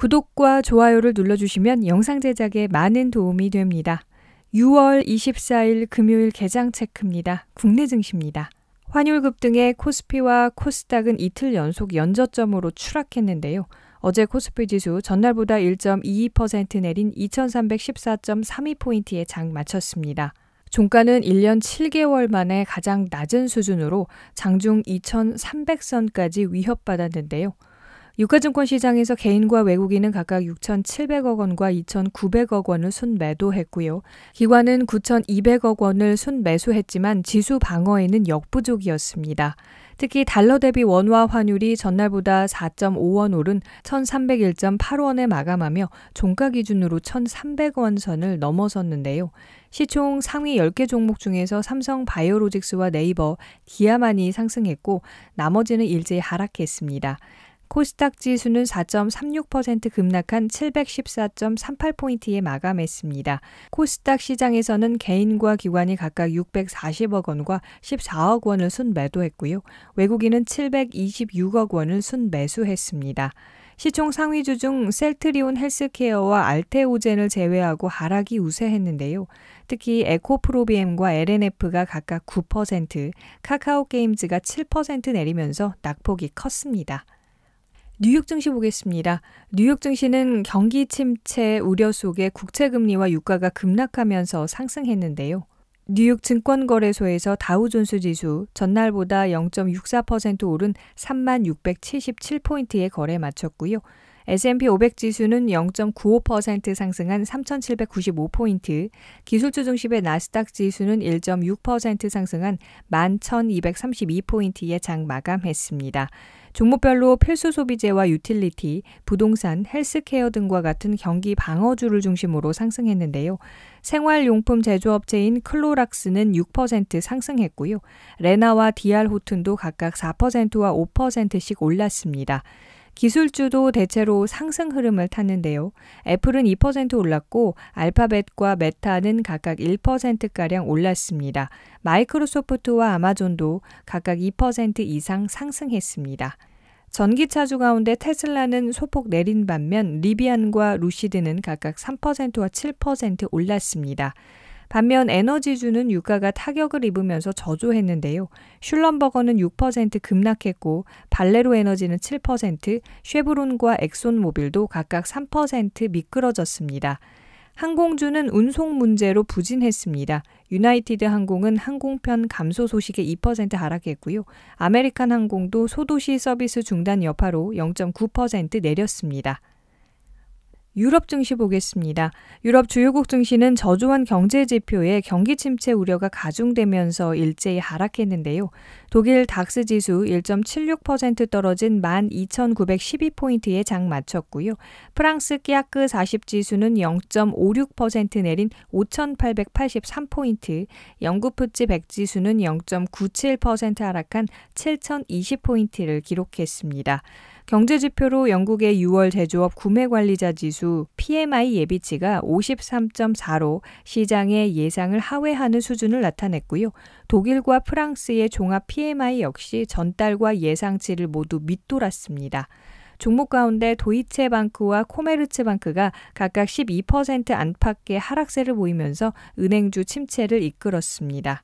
구독과 좋아요를 눌러주시면 영상 제작에 많은 도움이 됩니다. 6월 24일 금요일 개장 체크입니다. 국내 증시입니다. 환율 급등에 코스피와 코스닥은 이틀 연속 연저점으로 추락했는데요. 어제 코스피 지수 전날보다 1.22% 내린 2314.32포인트에 장 마쳤습니다. 종가는 1년 7개월 만에 가장 낮은 수준으로 장중 2300선까지 위협받았는데요. 유가증권 시장에서 개인과 외국인은 각각 6,700억 원과 2,900억 원을 순매도했고요. 기관은 9,200억 원을 순매수했지만 지수 방어에는 역부족이었습니다. 특히 달러 대비 원화 환율이 전날보다 4.5원 오른 1,301.8원에 마감하며 종가 기준으로 1,300원 선을 넘어섰는데요. 시총 상위 10개 종목 중에서 삼성 바이오로직스와 네이버, 기아만이 상승했고 나머지는 일제히 하락했습니다. 코스닥 지수는 4.36% 급락한 714.38포인트에 마감했습니다. 코스닥 시장에서는 개인과 기관이 각각 640억 원과 14억 원을 순매도했고요. 외국인은 726억 원을 순매수했습니다. 시총 상위주 중 셀트리온 헬스케어와 알테오젠을 제외하고 하락이 우세했는데요. 특히 에코프로비엠과 LNF가 각각 9%, 카카오게임즈가 7% 내리면서 낙폭이 컸습니다. 뉴욕 증시 보겠습니다. 뉴욕 증시는 경기 침체 우려 속에 국채 금리와 유가가 급락하면서 상승했는데요. 뉴욕 증권거래소에서 다우존스 지수 전날보다 0.64% 오른 3677포인트의 거래 에 마쳤고요. S&P 500 지수는 0.95% 상승한 3795포인트, 기술주 중심의 나스닥 지수는 1.6% 상승한 11232포인트에 장 마감했습니다. 종목별로 필수 소비재와 유틸리티, 부동산, 헬스케어 등과 같은 경기 방어주를 중심으로 상승했는데요. 생활용품 제조업체인 클로락스는 6% 상승했고요. 레나와 디알호튼도 각각 4%와 5%씩 올랐습니다. 기술주도 대체로 상승 흐름을 탔는데요. 애플은 2% 올랐고 알파벳과 메타는 각각 1%가량 올랐습니다. 마이크로소프트와 아마존도 각각 2% 이상 상승했습니다. 전기차주 가운데 테슬라는 소폭 내린 반면 리비안과 루시드는 각각 3%와 7% 올랐습니다. 반면 에너지주는 유가가 타격을 입으면서 저조했는데요. 슐럼버거는 6% 급락했고 발레로 에너지는 7%, 쉐브론과 엑손모빌도 각각 3% 미끄러졌습니다. 항공주는 운송 문제로 부진했습니다. 유나이티드 항공은 항공편 감소 소식에 2% 하락했고요. 아메리칸 항공도 소도시 서비스 중단 여파로 0.9% 내렸습니다. 유럽 증시 보겠습니다. 유럽 주요국 증시는 저조한 경제 지표에 경기 침체 우려가 가중되면서 일제히 하락했는데요. 독일 닥스 지수 1.76% 떨어진 12,912포인트에 장 마쳤고요. 프랑스 끼아크 40 지수는 0.56% 내린 5,883포인트, 영국 푸치 100 지수는 0.97% 하락한 7,020포인트를 기록했습니다. 경제지표로 영국의 6월 제조업 구매관리자 지수 PMI 예비치가 53.4로 시장의 예상을 하회하는 수준을 나타냈고요. 독일과 프랑스의 종합 PMI 역시 전달과 예상치를 모두 밑돌았습니다. 종목 가운데 도이체방크와 코메르츠방크가 각각 12% 안팎의 하락세를 보이면서 은행주 침체를 이끌었습니다.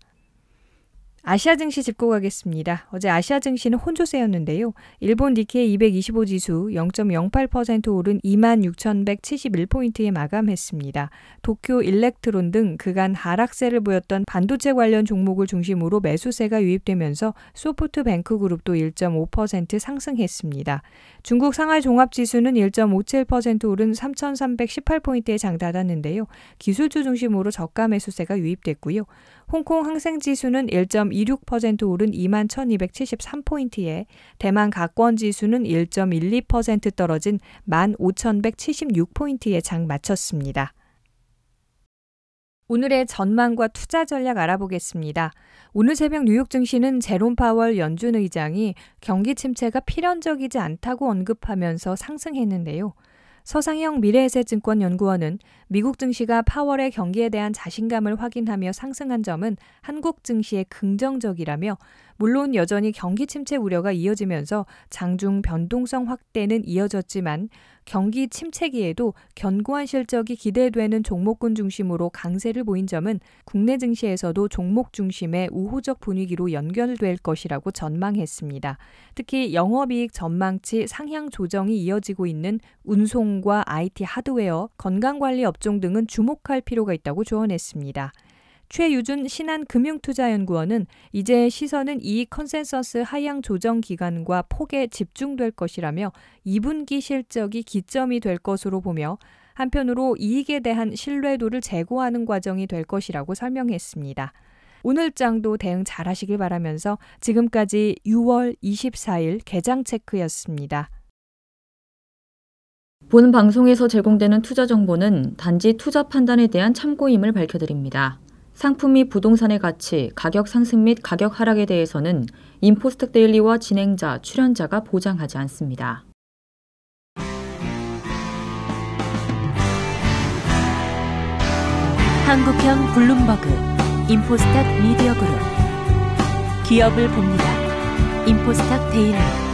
아시아 증시 짚고 가겠습니다. 어제 아시아 증시는 혼조세였는데요. 일본 니케이 225 지수 0.08% 오른 26,171포인트에 마감했습니다. 도쿄 일렉트론 등 그간 하락세를 보였던 반도체 관련 종목을 중심으로 매수세가 유입되면서 소프트뱅크 그룹도 1.5% 상승했습니다. 중국 상하이 종합지수는 1.57% 오른 3,318포인트에 장닫았는데요. 기술주 중심으로 저가 매수세가 유입됐고요. 홍콩 항생지수는 1.2 1.26% 오른 2 1273포인트에 대만 가권 지수는 1.12% 떨어진 1 5176포인트에 장 마쳤습니다. 오늘의 전망과 투자 전략 알아보겠습니다. 오늘 새벽 뉴욕 증시는 제롬 파월 연준 의장이 경기 침체가 필연적이지 않다고 언급하면서 상승했는데요. 서상영 미래에셋증권연구원은 미국 증시가 파월의 경기에 대한 자신감을 확인하며 상승한 점은 한국 증시에 긍정적이라며 물론 여전히 경기 침체 우려가 이어지면서 장중 변동성 확대는 이어졌지만 경기 침체기에도 견고한 실적이 기대되는 종목군 중심으로 강세를 보인 점은 국내 증시에서도 종목 중심의 우호적 분위기로 연결될 것이라고 전망했습니다. 특히 영업이익 전망치 상향 조정이 이어지고 있는 운송과 IT 하드웨어, 건강관리 업종 등은 주목할 필요가 있다고 조언했습니다. 최유준 신한금융투자연구원은 이제 시선은 이 컨센서스 하향 조정 기간과 폭에 집중될 것이라며 2분기 실적이 기점이 될 것으로 보며 한편으로 이익에 대한 신뢰도를 제고하는 과정이 될 것이라고 설명했습니다. 오늘장도 대응 잘하시길 바라면서 지금까지 6월 24일 개장 체크였습니다. 본 방송에서 제공되는 투자 정보는 단지 투자 판단에 대한 참고임을 밝혀드립니다. 상품 및 부동산의 가치, 가격 상승 및 가격 하락에 대해서는 인포스텍 데일리와 진행자, 출연자가 보장하지 않습니다. 한국형 블룸버그 인포스탁 미디어그룹 기업을 봅니다. 인포스탁 데일리